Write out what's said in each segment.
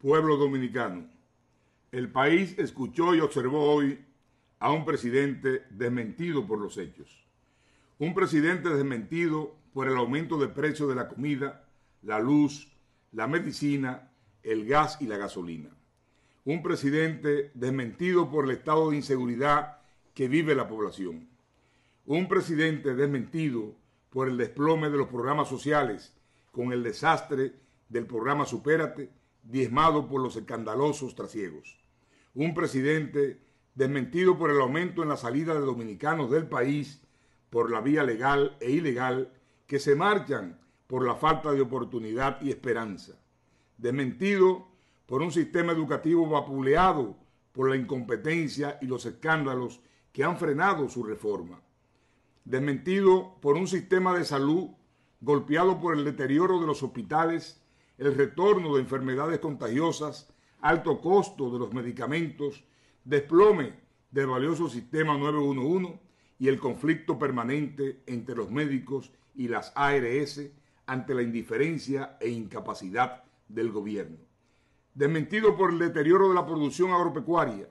Pueblo dominicano, el país escuchó y observó hoy a un presidente desmentido por los hechos. Un presidente desmentido por el aumento de precios de la comida, la luz, la medicina, el gas y la gasolina. Un presidente desmentido por el estado de inseguridad que vive la población. Un presidente desmentido por el desplome de los programas sociales con el desastre del programa Supérate diezmado por los escandalosos trasiegos. Un presidente desmentido por el aumento en la salida de dominicanos del país por la vía legal e ilegal que se marchan por la falta de oportunidad y esperanza. Desmentido por un sistema educativo vapuleado por la incompetencia y los escándalos que han frenado su reforma. Desmentido por un sistema de salud golpeado por el deterioro de los hospitales el retorno de enfermedades contagiosas, alto costo de los medicamentos, desplome del valioso sistema 911 y el conflicto permanente entre los médicos y las ARS ante la indiferencia e incapacidad del gobierno. Desmentido por el deterioro de la producción agropecuaria,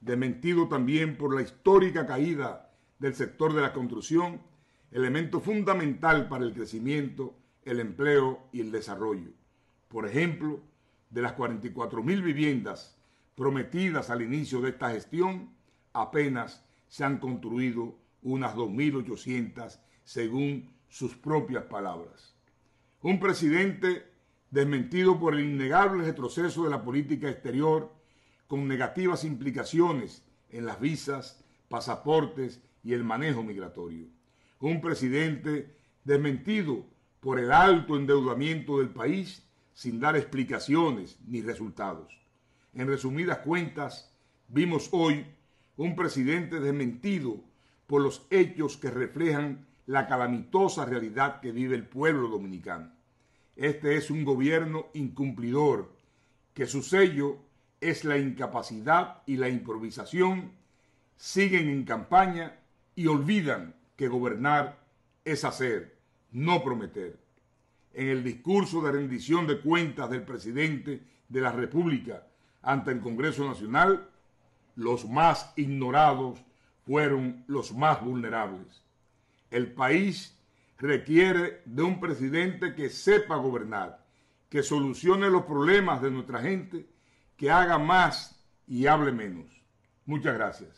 desmentido también por la histórica caída del sector de la construcción, elemento fundamental para el crecimiento, el empleo y el desarrollo. Por ejemplo, de las 44.000 mil viviendas prometidas al inicio de esta gestión, apenas se han construido unas 2.800 según sus propias palabras. Un presidente desmentido por el innegable retroceso de la política exterior con negativas implicaciones en las visas, pasaportes y el manejo migratorio. Un presidente desmentido por el alto endeudamiento del país sin dar explicaciones ni resultados. En resumidas cuentas, vimos hoy un presidente desmentido por los hechos que reflejan la calamitosa realidad que vive el pueblo dominicano. Este es un gobierno incumplidor, que su sello es la incapacidad y la improvisación, siguen en campaña y olvidan que gobernar es hacer, no prometer en el discurso de rendición de cuentas del presidente de la República ante el Congreso Nacional, los más ignorados fueron los más vulnerables. El país requiere de un presidente que sepa gobernar, que solucione los problemas de nuestra gente, que haga más y hable menos. Muchas gracias.